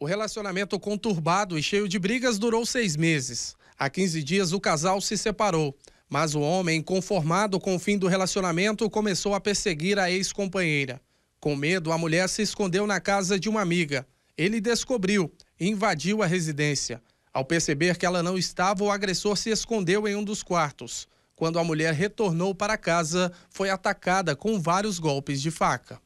O relacionamento conturbado e cheio de brigas durou seis meses. Há 15 dias, o casal se separou. Mas o homem, conformado com o fim do relacionamento, começou a perseguir a ex-companheira. Com medo, a mulher se escondeu na casa de uma amiga. Ele descobriu e invadiu a residência. Ao perceber que ela não estava, o agressor se escondeu em um dos quartos. Quando a mulher retornou para casa, foi atacada com vários golpes de faca.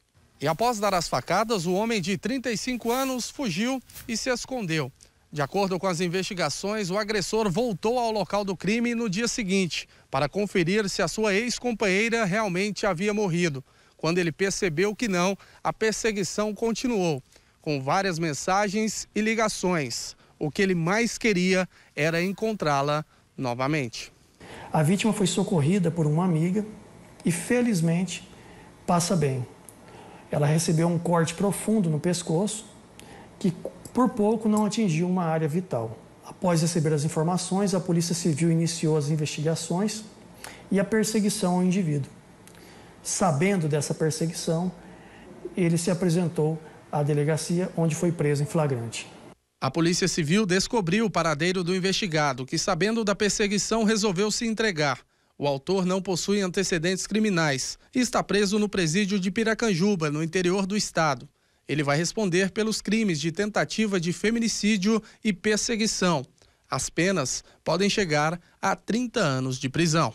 E após dar as facadas, o homem de 35 anos fugiu e se escondeu. De acordo com as investigações, o agressor voltou ao local do crime no dia seguinte para conferir se a sua ex-companheira realmente havia morrido. Quando ele percebeu que não, a perseguição continuou, com várias mensagens e ligações. O que ele mais queria era encontrá-la novamente. A vítima foi socorrida por uma amiga e, felizmente, passa bem. Ela recebeu um corte profundo no pescoço que por pouco não atingiu uma área vital. Após receber as informações, a Polícia Civil iniciou as investigações e a perseguição ao indivíduo. Sabendo dessa perseguição, ele se apresentou à delegacia, onde foi preso em flagrante. A Polícia Civil descobriu o paradeiro do investigado, que, sabendo da perseguição, resolveu se entregar. O autor não possui antecedentes criminais e está preso no presídio de Piracanjuba, no interior do estado. Ele vai responder pelos crimes de tentativa de feminicídio e perseguição. As penas podem chegar a 30 anos de prisão.